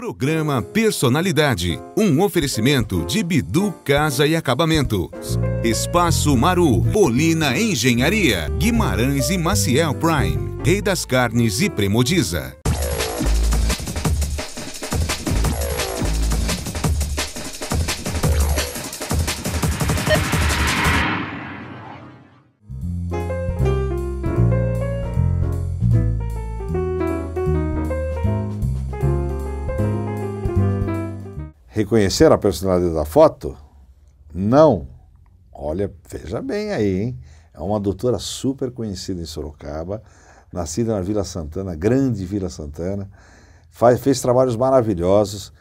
Programa Personalidade, um oferecimento de Bidu Casa e Acabamentos, Espaço Maru, Polina Engenharia, Guimarães e Maciel Prime, Rei das Carnes e Premodiza. reconhecer a personalidade da foto? Não. Olha, veja bem aí, hein? É uma doutora super conhecida em Sorocaba, nascida na Vila Santana, grande Vila Santana, faz, fez trabalhos maravilhosos.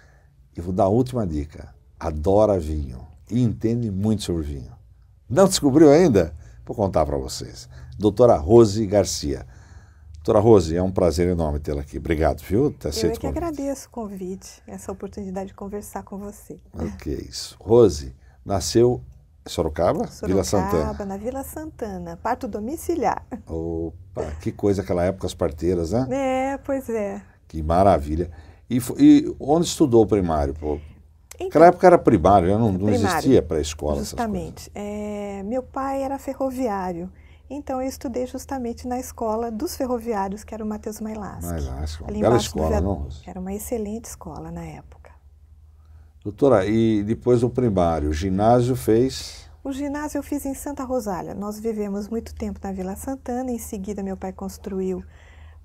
E vou dar a última dica: adora vinho e entende muito sobre vinho. Não descobriu ainda? Vou contar para vocês. Doutora Rose Garcia. Doutora Rose, é um prazer enorme tê-la aqui. Obrigado, viu? Tá Eu é que agradeço o convite, essa oportunidade de conversar com você. Ok, isso. Rose, nasceu em Sorocaba, Sorocaba Vila Santana. na Vila Santana, parto domiciliar. Opa, que coisa aquela época, as parteiras, né? É, pois é. Que maravilha. E, e onde estudou o primário? Pô? Então, Naquela época era primário, né? não, primário, existia pré-escola. Justamente. É, meu pai era ferroviário. Então eu estudei justamente na escola dos ferroviários, que era o Matheus Mailasco. Mailasco, uma bela escola, não? Era uma excelente escola na época. Doutora, e depois o primário, o ginásio fez? O ginásio eu fiz em Santa Rosália. Nós vivemos muito tempo na Vila Santana, em seguida meu pai construiu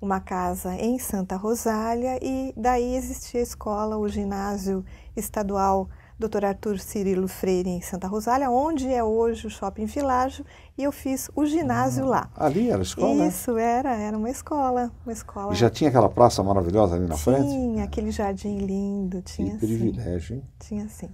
uma casa em Santa Rosália e daí existia a escola, o ginásio estadual Dr. Arthur Cirilo Freire, em Santa Rosália, onde é hoje o Shopping Világio, e eu fiz o ginásio ah, lá. Ali era escola? Né? Isso, era, era uma escola, uma escola. E já tinha aquela praça maravilhosa ali na tinha, frente? Tinha, aquele jardim lindo, tinha que sim. privilégio, hein? Tinha sim.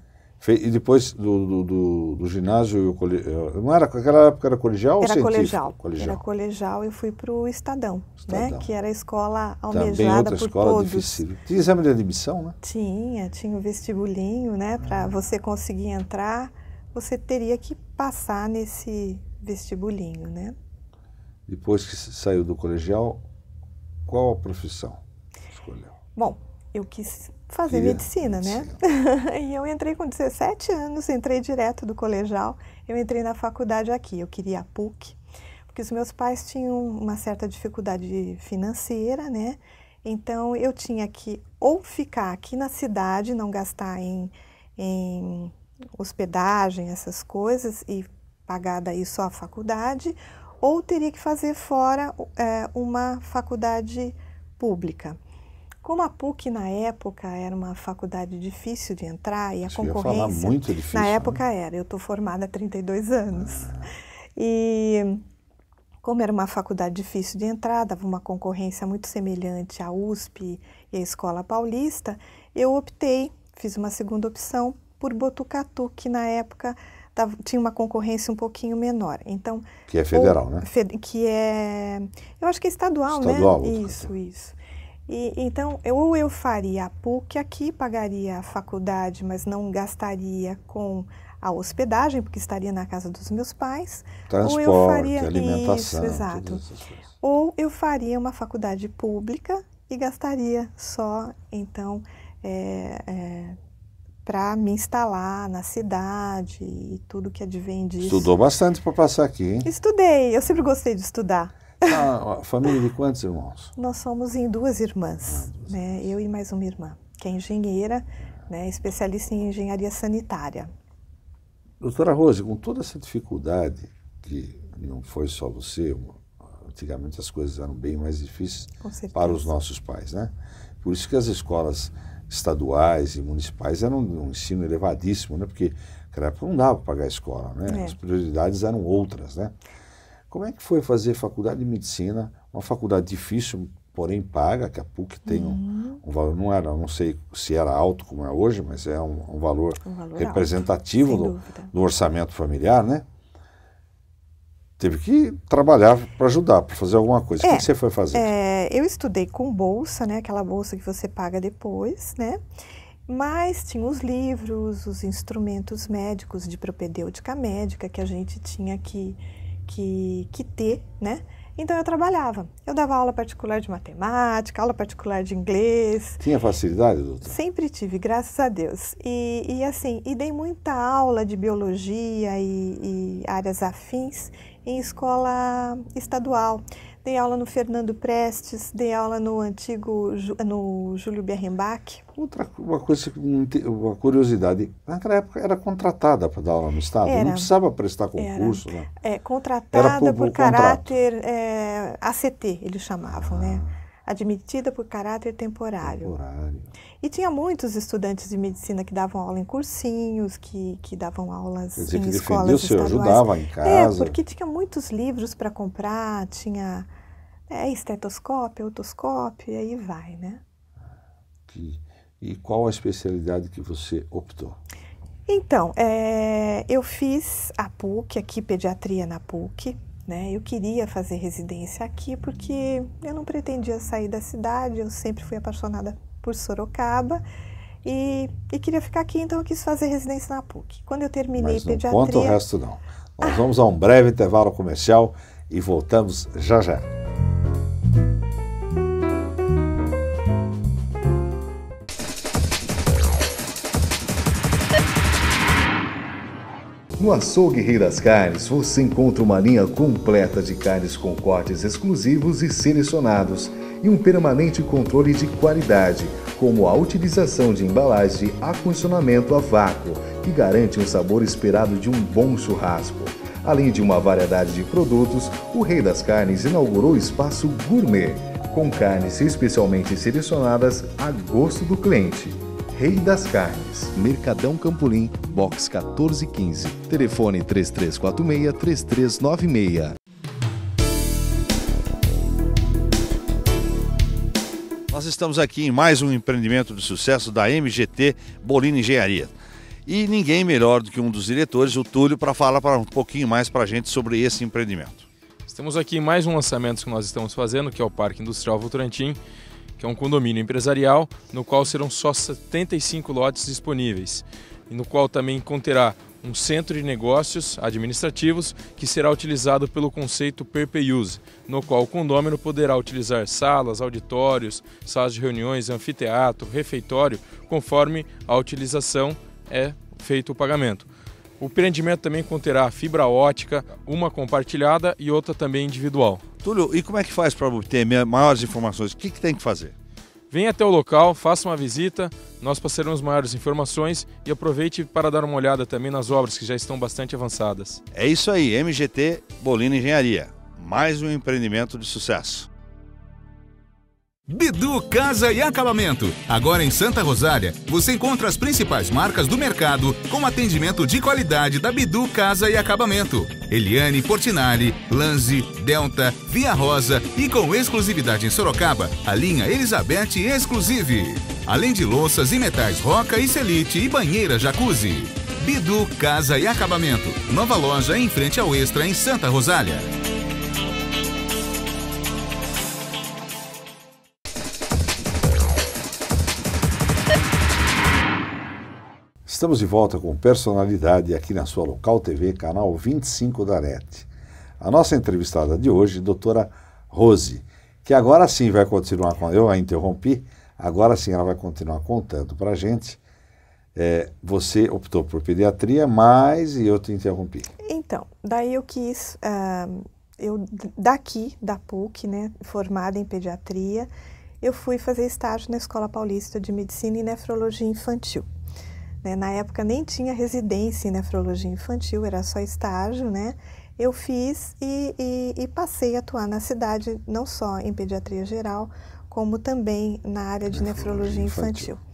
E depois do, do, do, do ginásio, eh, não era, naquela época era colegial era ou científico? Colegial. colegial. Era colegial e fui para o Estadão, Estadão, né? que era a escola almejada Também outra por escola todos. Difícil. Tinha exame de admissão, né? Tinha, tinha o um vestibulinho, né? Para ah. Uhum. você conseguir entrar, você teria que passar nesse vestibulinho, né? Depois que saiu do colegial, qual a profissão escolheu? Bom, eu quis fazer Queria medicina, né? e eu entrei com 17 anos, entrei direto do colegial, eu entrei na faculdade aqui, eu queria a PUC, porque os meus pais tinham uma certa dificuldade financeira, né? Então eu tinha que ou ficar aqui na cidade, não gastar em, em hospedagem, essas coisas, e pagar daí só a faculdade, ou teria que fazer fora é, uma faculdade pública. Como a PUC na época era uma faculdade difícil de entrar e a Você concorrência falar muito difícil, na né? época né? era, eu estou formada há 32 anos. Ah. E como era uma faculdade difícil de entrar, dava uma concorrência muito semelhante à USP e à Escola Paulista, eu optei, fiz uma segunda opção por Botucatu, que na época Tava, tinha uma concorrência um pouquinho menor. Então que é federal, ou, né? que é, eu acho que é estadual, né? estadual né? Isso, isso. E, então, ou eu faria a PUC aqui, pagaria a faculdade, mas não gastaria com a hospedagem, porque estaria na casa dos meus pais. Transporte, ou eu faria alimentação. Isso, exato. Ou eu faria uma faculdade pública e gastaria só, então, é, é, para me instalar na cidade e tudo que advém disso. Estudou bastante para passar aqui, hein? Estudei, eu sempre gostei de estudar. Ah, família de quantos irmãos? Nós somos em duas irmãs, ah, né? eu e mais uma irmã, que é engenheira, né? especialista em engenharia sanitária. Doutora Rose, com toda essa dificuldade, que não foi só você, antigamente as coisas eram bem mais difíceis para os nossos pais, né? Por isso que as escolas estaduais e municipais eram um ensino elevadíssimo, né? Porque naquela época não dava para pagar a escola, né? É. As prioridades eram outras, né? Como é que foi fazer faculdade de medicina, uma faculdade difícil, porém paga, que a PUC tem uhum. um, um, valor, não era, não sei se era alto como é hoje, mas é um, um, valor, um valor, representativo alto, do, do, orçamento familiar, né? Teve que trabalhar para ajudar, para fazer alguma coisa. É, o que, você foi fazer? É, eu estudei com bolsa, né? Aquela bolsa que você paga depois, né? Mas tinha os livros, os instrumentos médicos de propedêutica médica que a gente tinha que que, que ter, né? Então eu trabalhava. Eu dava aula particular de matemática, aula particular de inglês. Tinha facilidade, doutor? Sempre tive, graças a Deus. E, e assim, e dei muita aula de biologia e, e áreas afins em escola estadual dei aula no Fernando Prestes, dei aula no antigo no Júlio Berrembach. Outra uma coisa, uma curiosidade, naquela época era contratada para dar aula no Estado, era, não precisava prestar concurso. Era, né? é, contratada era por, por, por caráter é, ACT, eles chamavam, né? ah. né? Admitida por caráter temporário. Temporário. E tinha muitos estudantes de medicina que davam aula em cursinhos, que, que davam aulas Quer dizer, em que escolas defendia, estaduais. ajudava em é, casa. É, porque tinha muitos livros para comprar, tinha é, estetoscópio, otoscópio, e aí vai, né? Que, e qual a especialidade que você optou? Então, é, eu fiz a PUC, aqui pediatria na PUC, né? Eu queria fazer residência aqui porque eu não pretendia sair da cidade, eu sempre fui apaixonada por Sorocaba. E, e, queria ficar aqui, então eu quis fazer residência na PUC. Quando eu terminei Mas não pediatria. Não o resto, não. Nós vamos a um breve intervalo comercial e voltamos já já. No Açougue Rei das Carnes, você encontra uma linha completa de carnes com cortes exclusivos e selecionados e um permanente controle de qualidade, como a utilização de embalagem de acondicionamento a vácuo, que garante um sabor esperado de um bom churrasco. Além de uma variedade de produtos, o Rei das Carnes inaugurou o espaço gourmet, com carnes especialmente selecionadas a gosto do cliente. Rei das Carnes. Mercadão Campolim, box 1415. Telefone 3346 3396. Nós estamos aqui em mais um empreendimento de sucesso da MGT Bolina Engenharia. E ninguém melhor do que um dos diretores, o Túlio, para falar um pouquinho mais para a gente sobre esse empreendimento. Estamos aqui em mais um lançamento que nós estamos fazendo, que é o Parque Industrial Votorantim, que é um condomínio empresarial, no qual serão só 75 lotes disponíveis, e no qual também conterá um centro de negócios administrativos que será utilizado pelo conceito Perpeuse, no qual o condômino poderá utilizar salas, auditórios, salas de reuniões, anfiteatro, refeitório, conforme a utilização é feito o pagamento. O empreendimento também conterá fibra ótica, uma compartilhada e outra também individual. Túlio, e como é que faz para obter maiores informações? O que, que tem que fazer? Venha até o local, faça uma visita, nós passaremos maiores informações e aproveite para dar uma olhada também nas obras que já estão bastante avançadas. É isso aí, MGT Bolina Engenharia. Mais um empreendimento de sucesso. Bidu Casa e Acabamento. Agora em Santa Rosália, você encontra as principais marcas do mercado com atendimento de qualidade da Bidu Casa e Acabamento. Eliane Portinari, Lanzi, Delta, Via Rosa e com exclusividade em Sorocaba, a linha Elizabeth Exclusive. Além de louças e metais roca e selite e banheira jacuzzi. Bidu Casa e Acabamento. Nova loja em frente ao Extra em Santa Rosália. Estamos de volta com personalidade aqui na sua Local TV, canal 25 da NET. A nossa entrevistada de hoje, doutora Rose, que agora sim vai continuar com. Eu a interrompi, agora sim ela vai continuar contando para a gente. É, você optou por pediatria, mas eu te interrompi. Então, daí eu quis. Uh, eu daqui, da PUC, né, formada em pediatria, eu fui fazer estágio na Escola Paulista de Medicina e Nefrologia Infantil. Né? Na época nem tinha residência em nefrologia infantil, era só estágio, né? Eu fiz e, e, e passei a atuar na cidade, não só em pediatria geral, como também na área de nefrologia, nefrologia infantil. infantil.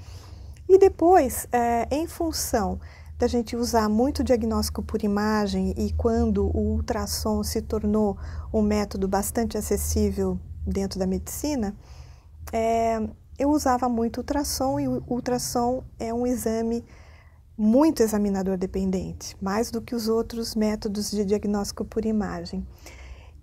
E depois, é, em função da gente usar muito diagnóstico por imagem e quando o ultrassom se tornou um método bastante acessível dentro da medicina, é, eu usava muito ultrassom e o ultrassom é um exame muito examinador dependente, mais do que os outros métodos de diagnóstico por imagem.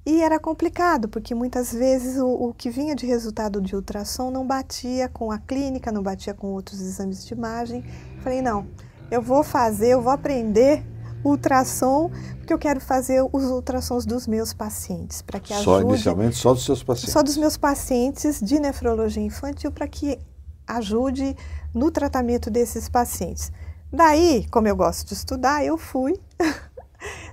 E era complicado, porque muitas vezes o, o, que vinha de resultado de ultrassom não batia com a clínica, não batia com outros exames de imagem. Falei, não, eu vou fazer, eu vou aprender ultrassom, porque eu quero fazer os ultrassons dos meus pacientes, para que ajude... Só inicialmente, só dos seus pacientes? Só dos meus pacientes de nefrologia infantil, para que ajude no tratamento desses pacientes. Daí, como eu gosto de estudar, eu fui.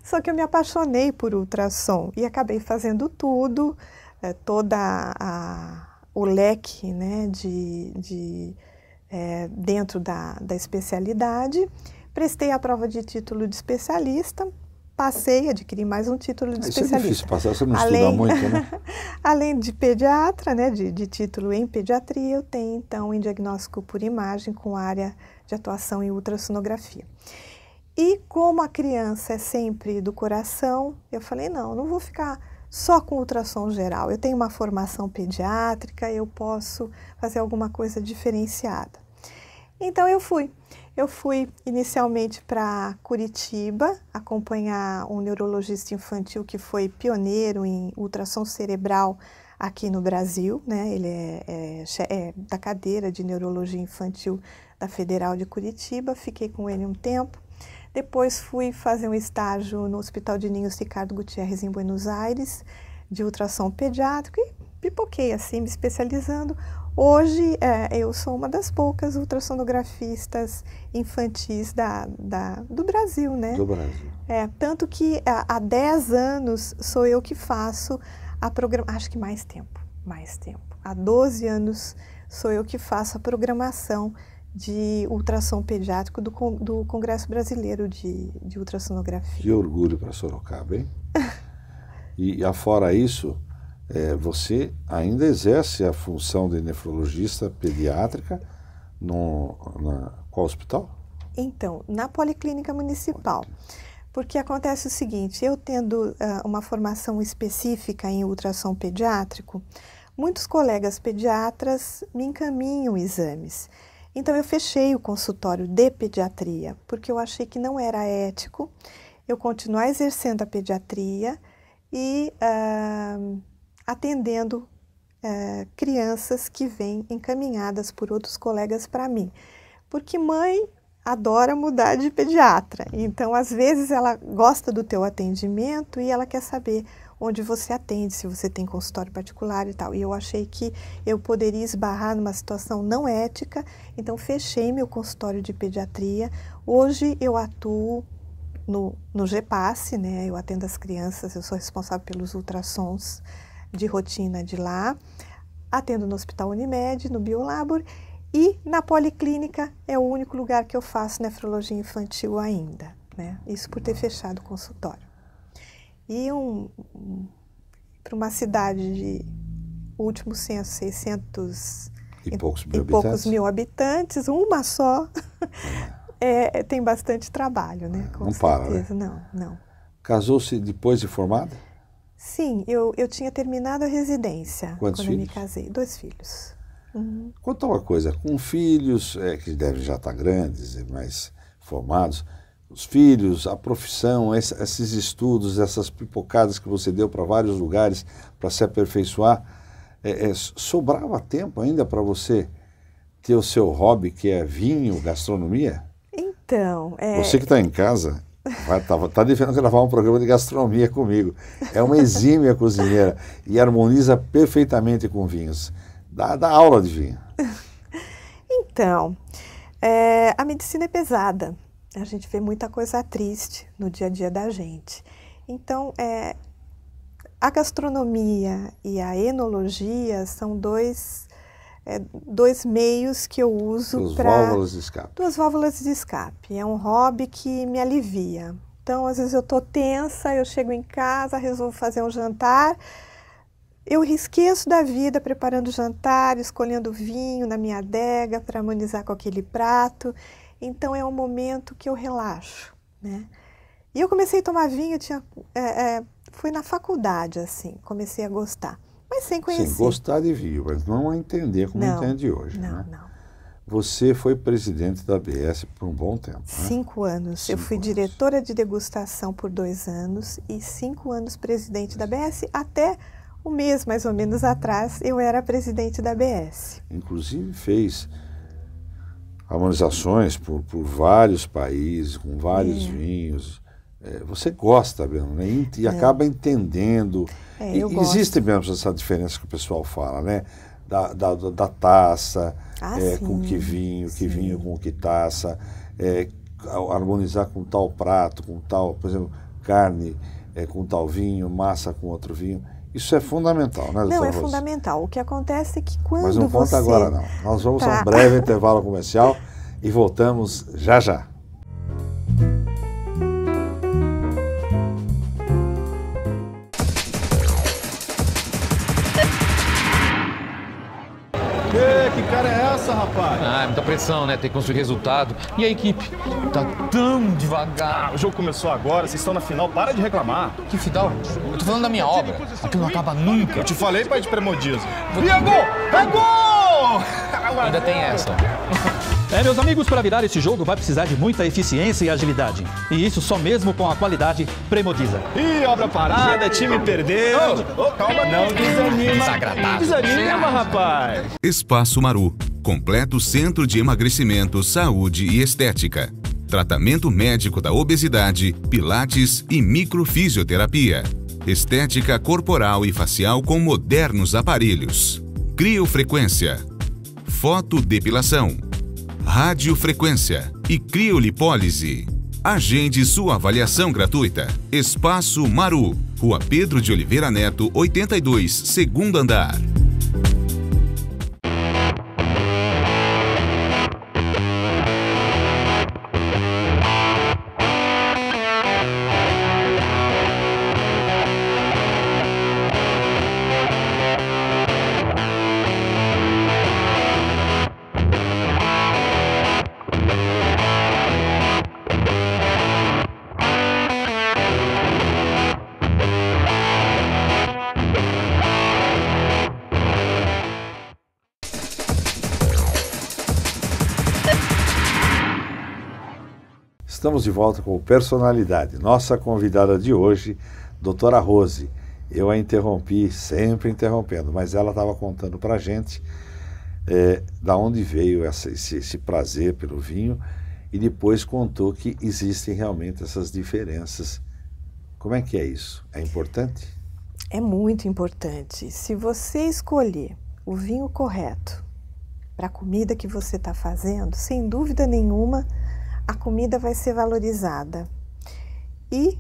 Só que eu me apaixonei por ultrassom e acabei fazendo tudo, é, toda a, o leque né, de, de é, dentro da, da especialidade. Prestei a prova de título de especialista, passei, adquiri mais um título de Isso especialista. É difícil passar, você não além, estuda muito, né? além de pediatra, né, de, de, título em pediatria, eu tenho então em diagnóstico por imagem com área de atuação em ultrassonografia. E como a criança é sempre do coração, eu falei, não, não vou ficar só com ultrassom geral. Eu tenho uma formação pediátrica, eu posso fazer alguma coisa diferenciada. Então eu fui. Eu fui inicialmente para Curitiba acompanhar um neurologista infantil que foi pioneiro em ultrassom cerebral aqui no Brasil, né? Ele é, é, é, da cadeira de neurologia infantil da Federal de Curitiba. Fiquei com ele um tempo. Depois fui fazer um estágio no Hospital de Ninhos Ricardo Gutierrez em Buenos Aires de ultrassom pediátrico e pipoquei assim, me especializando. Hoje é, eu sou uma das poucas ultrassonografistas infantis da, da, do Brasil, né? Do Brasil. É, tanto que é, há 10 anos sou eu que faço a programação, acho que mais tempo, mais tempo. Há 12 anos sou eu que faço a programação de ultrassom pediátrico do, con do Congresso Brasileiro de, de Ultrassonografia. Que orgulho para Sorocaba, hein? e afora isso, é, você ainda exerce a função de nefrologista pediátrica no na, qual hospital? Então, na Policlínica Municipal. Porque acontece o seguinte, eu tendo uh, uma formação específica em ultrassom pediátrico, muitos colegas pediatras me encaminham exames. Então eu fechei o consultório de pediatria, porque eu achei que não era ético eu continuar exercendo a pediatria e uh, atendendo é, crianças que vêm encaminhadas por outros colegas para mim. Porque mãe adora mudar de pediatra, então às vezes ela gosta do teu atendimento e ela quer saber onde você atende, se você tem consultório particular e tal. E eu achei que eu poderia esbarrar numa situação não ética, então fechei meu consultório de pediatria. Hoje eu atuo no, no GPAS, né? Eu atendo as crianças, eu sou responsável pelos ultrassons de rotina de lá, atendo no Hospital Unimed, no Biolabor e na Policlínica é o único lugar que eu faço nefrologia infantil ainda, né? Isso por ter fechado o consultório. E um, para uma cidade de último censo, 600 e, poucos, mil, e poucos mil habitantes, uma só, é, é tem bastante trabalho, né? Com não certeza. para, né? Não, não. Casou-se depois de formada? Sim, eu, eu tinha terminado a residência Quantos quando me casei. Dois filhos. Uhum. Conta uma coisa, com filhos, é, que devem já estar grandes e mais formados, os filhos, a profissão, esses estudos, essas pipocadas que você deu para vários lugares para se aperfeiçoar, é, é, sobrava tempo ainda para você ter o seu hobby, que é vinho, gastronomia? Então, é... Você que está em casa, Estava tá, tá devendo gravar um programa de gastronomia comigo. É uma exímia cozinheira e harmoniza perfeitamente com vinhos. Dá, dá aula de vinho. Então, é, a medicina é pesada. A gente vê muita coisa triste no dia a dia da gente. Então, é, a gastronomia e a enologia são dois é, dois meios que eu uso para. Duas válvulas de escape. Duas válvulas de escape. É um hobby que me alivia. Então, às vezes eu estou tensa, eu chego em casa, resolvo fazer um jantar. Eu esqueço da vida preparando o jantar, escolhendo vinho na minha adega para harmonizar com aquele prato. Então é um momento que eu relaxo, né? E eu comecei a tomar vinho, tinha, é, é, fui na faculdade, assim, comecei a gostar. Mas sem conhecer. Sim, gostar de vinho, mas não entender como não, entende hoje. Não, né? não. Você foi presidente da ABS por um bom tempo. Né? Cinco né? anos. Cinco eu fui anos. diretora de degustação por dois anos e cinco anos presidente da ABS, até um mês mais ou menos atrás eu era presidente da ABS. Inclusive fez harmonizações por, por vários países, com vários é. vinhos. É, você gosta mesmo, né? E é. acaba entendendo. É, existe mesmo essa diferença que o pessoal fala, né? Da, da, da taça, ah, é, com que vinho, que sim. vinho com que taça, é, harmonizar com tal prato, com tal, por exemplo, carne é, com tal vinho, massa com outro vinho. Isso é fundamental, né, Não, é fundamental. O que acontece é que quando você... Mas não você... conta agora, não. Nós vamos tá. a um tá breve intervalo comercial e voltamos já já. que cara é essa, rapaz? Ah, é muita pressão, né? Tem que conseguir resultado. E a equipe? Tá tão devagar. Ah, o jogo começou agora, vocês estão na final, para de reclamar. Que final? Eu tô falando da minha obra. Aquilo é não acaba nunca. Eu te falei, pai de premodismo. E é gol! É gol! Ainda tem essa. É, meus amigos, para virar esse jogo vai precisar de muita eficiência e agilidade. E isso só mesmo com a qualidade premodiza. Ih, obra parada, time perdeu. Oh, oh, calma, não desanima. Desagradável. Desanima, rapaz. Espaço Maru. Completo Centro de Emagrecimento, Saúde e Estética. Tratamento médico da obesidade, pilates e microfisioterapia. Estética corporal e facial com modernos aparelhos. Criofrequência. Fotodepilação radiofrequência e criolipólise. Agende sua avaliação gratuita. Espaço Maru, Rua Pedro de Oliveira Neto, 82, segundo andar. Estamos de volta com Personalidade. Nossa convidada de hoje, doutora Rose. Eu a interrompi, sempre interrompendo, mas ela estava contando para a gente é, da onde veio essa, esse, esse prazer pelo vinho e depois contou que existem realmente essas diferenças. Como é que é isso? É importante? É muito importante. Se você escolher o vinho correto para a comida que você está fazendo, sem dúvida nenhuma, a comida vai ser valorizada. E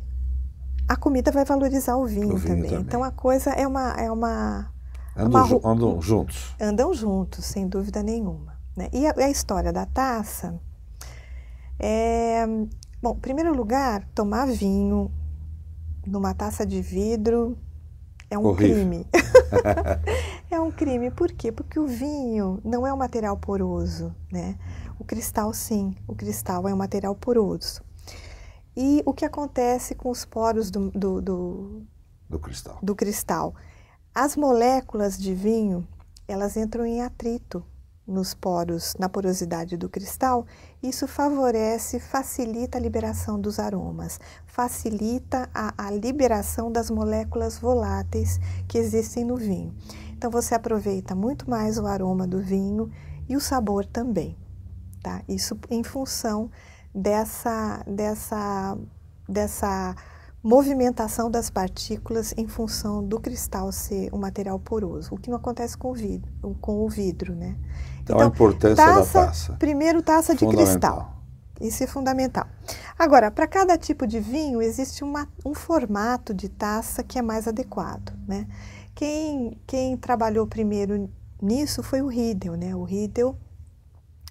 a comida vai valorizar o vinho, o vinho também. também. Então a coisa é uma. É uma, é andam, uma... andam juntos. Andam juntos, sem dúvida nenhuma. Né? E a, a, história da taça é. Bom, em primeiro lugar, tomar vinho numa taça de vidro é um Horrível. crime. é um crime. Por quê? Porque o vinho não é um material poroso, né? O cristal, sim, o cristal é um material poroso. E o que acontece com os poros do, do, do, do cristal? Do cristal. As moléculas de vinho, elas entram em atrito nos poros, na porosidade do cristal, isso favorece, facilita a liberação dos aromas, facilita a, a, liberação das moléculas voláteis que existem no vinho. Então você aproveita muito mais o aroma do vinho e o sabor também tá? Isso em função dessa, dessa, dessa movimentação das partículas em função do cristal ser um material poroso, o que não acontece com o vidro, com o vidro né? Então, então a importância taça, da taça. Primeiro, taça de cristal. Isso é fundamental. Agora, para cada tipo de vinho, existe uma, um formato de taça que é mais adequado, né? Quem, quem trabalhou primeiro nisso foi o Riedel, né? O Riedel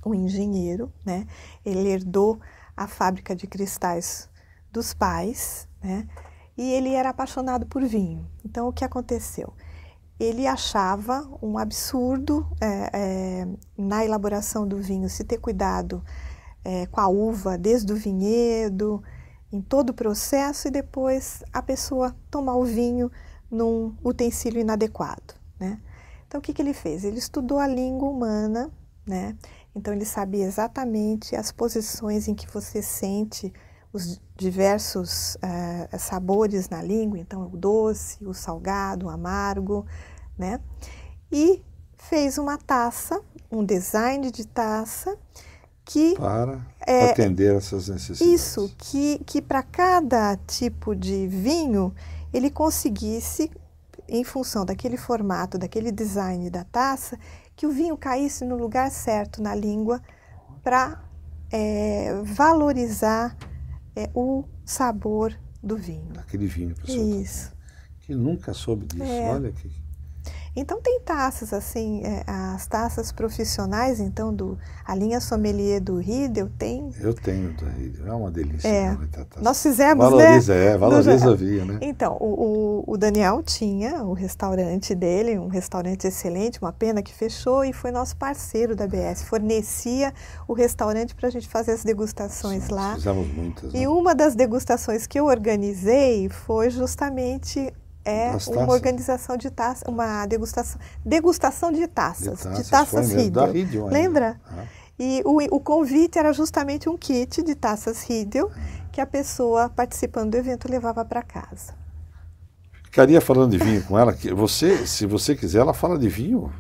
um engenheiro, né? Ele herdou a fábrica de cristais dos pais, né? E ele era apaixonado por vinho. Então, o que aconteceu? Ele achava um absurdo é, é, na elaboração do vinho se ter cuidado é, com a uva desde o vinhedo, em todo o processo, e depois a pessoa tomar o vinho num utensílio inadequado. Né? Então, o que, que ele fez? Ele estudou a língua humana, né? Então, ele sabe exatamente as posições em que você sente os diversos uh, sabores na língua, então é o doce, o salgado, o amargo, né? E fez uma taça, um design de taça que para é, atender essas necessidades. Isso, que que para cada tipo de vinho ele conseguisse em função daquele formato, daquele design da taça, que o vinho caísse no lugar certo na língua para é, valorizar é, o sabor do vinho. Aquele vinho, pessoal. Isso. Que nunca soube disso. É. Olha que, então tem taças assim, é, as taças profissionais então do a linha sommelier do Riedel tem. Eu tenho do Riedel, é uma delícia. É. Né, nós fizemos, né? valoriza, né? É, valoriza havia, via, né? Então o, o, o, Daniel tinha o restaurante dele, um restaurante excelente, uma pena que fechou e foi nosso parceiro da BS, fornecia o restaurante para a gente fazer as degustações Sim, lá. Fizemos muitas. Né? E uma das degustações que eu organizei foi justamente é uma organização de taças, uma degustação, degustação de taças, de taças, de taças Riedel. Lembra? Ah. E o, o, convite era justamente um kit de taças Riedel ah. que a pessoa participando do evento levava para casa. Ficaria falando de vinho com ela, que você, se você quiser, ela fala de vinho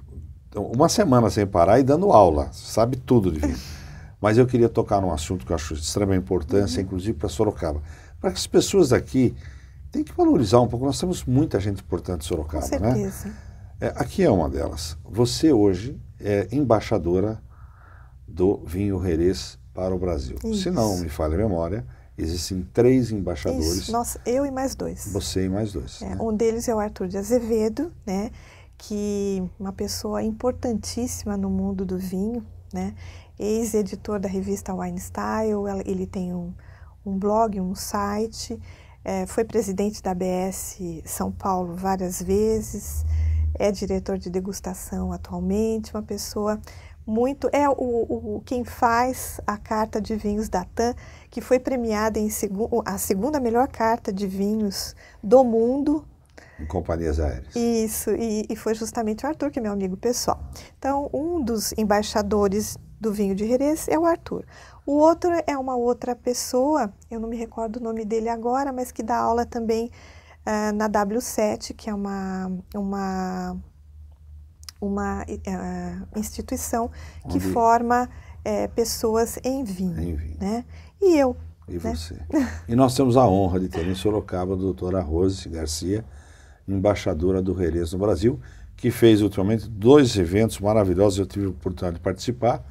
então, uma semana sem parar e dando aula, sabe tudo de vinho. Mas eu queria tocar num assunto que eu acho de extrema importância, uhum. inclusive para Sorocaba. Para que as pessoas aqui tem que valorizar um pouco. Nós temos muita gente importante em Sorocaba, Com né? certeza. né? É, aqui é uma delas. Você hoje é embaixadora do vinho Jerez para o Brasil. Isso. Se não me falha a memória, existem três embaixadores. Isso. Nós, eu e mais dois. Você e mais dois. É, né? Um deles é o Arthur de Azevedo, né? Que uma pessoa importantíssima no mundo do vinho, né? Ex-editor da revista Wine Style, ele tem um, um blog, um site é, foi presidente da ABS São Paulo várias vezes, é diretor de degustação atualmente, uma pessoa muito. É o, o quem faz a carta de vinhos da TAM, que foi premiada em segu, a segunda melhor carta de vinhos do mundo. Em companhias aéreas. Isso, e, e foi justamente o Arthur, que é meu amigo pessoal. Então, um dos embaixadores do vinho de Jerez é o Arthur. O outro é uma outra pessoa, eu não me recordo o nome dele agora, mas que dá aula também uh, na W7, que é uma, uma, uma uh, instituição que Onde? forma uh, pessoas em vinho, em vinho. Né? E eu. E né? você. e nós temos a honra de ter em Sorocaba a doutora Rose Garcia, embaixadora do Jerez no Brasil, que fez ultimamente dois eventos maravilhosos, eu tive a oportunidade de participar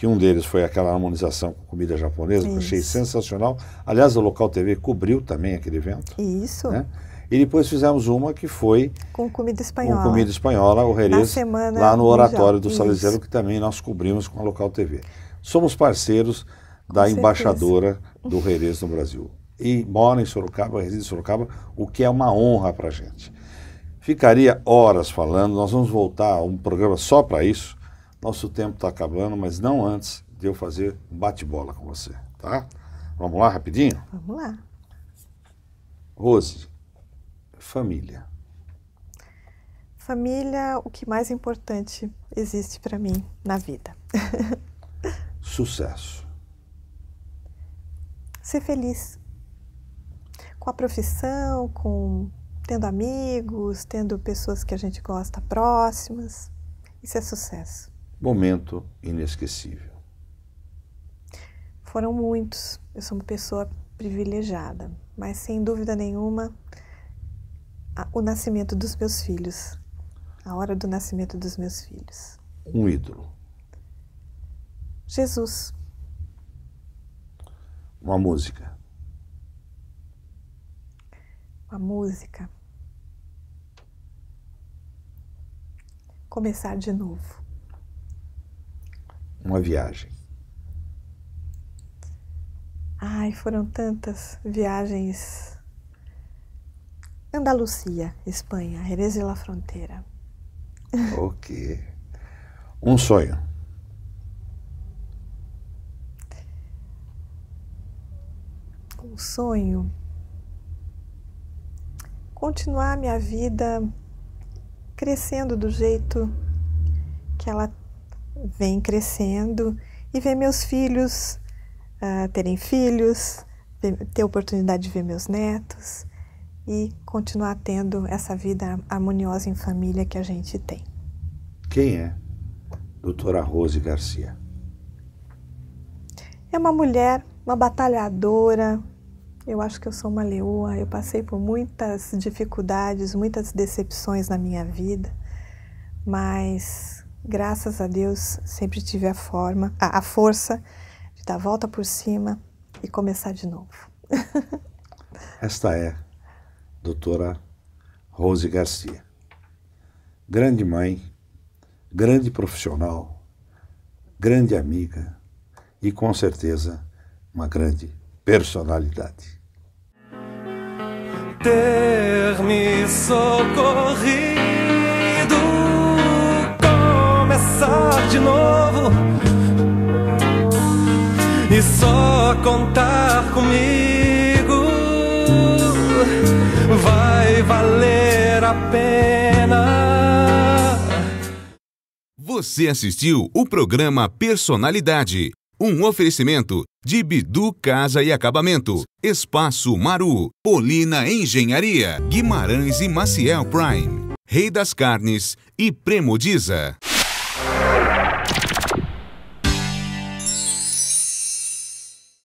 que um deles foi aquela harmonização com comida japonesa, Isso. que eu achei sensacional. Aliás, a Local TV cobriu também aquele evento. Isso. Né? E depois fizemos uma que foi com comida espanhola, com comida espanhola o Jerez, lá no Oratório do Salizeiro, que também nós cobrimos com a Local TV. Somos parceiros da embaixadora do Jerez no Brasil. E mora em Sorocaba, reside em Sorocaba, o que é uma honra para a gente. Ficaria horas falando, nós vamos voltar a um programa só para isso, nosso tempo está acabando, mas não antes de eu fazer um bate-bola com você, tá? Vamos lá rapidinho? Vamos lá. Rose, família. Família, o que mais importante existe para mim na vida. Sucesso. Ser feliz com a profissão, com tendo amigos, tendo pessoas que a gente gosta próximas. Isso é sucesso momento inesquecível. Foram muitos. Eu sou uma pessoa privilegiada, mas sem dúvida nenhuma, o nascimento dos meus filhos, a hora do nascimento dos meus filhos. Um ídolo. Jesus. Uma música. Uma música. Começar de novo uma viagem? Ai, foram tantas viagens. Andalucia, Espanha, Jerez de la Fronteira. Ok. Um sonho. Um sonho. Continuar minha vida crescendo do jeito que ela vem crescendo e ver meus filhos uh, terem filhos, ter oportunidade de ver meus netos e continuar tendo essa vida harmoniosa em família que a gente tem. Quem é doutora Rose Garcia? É uma mulher, uma batalhadora. Eu acho que eu sou uma leoa. Eu passei por muitas dificuldades, muitas decepções na minha vida, mas graças a Deus, sempre tive a forma, a, a força de dar a volta por cima e começar de novo. Esta é doutora Rose Garcia. Grande mãe, grande profissional, grande amiga e com certeza uma grande personalidade. Ter me socorrido começar de novo e só contar comigo vai valer a pena. Você assistiu o programa Personalidade, um oferecimento de Bidu Casa e Acabamento, Espaço Maru, Polina Engenharia, Guimarães e Maciel Prime, Rei das Carnes e Premodiza.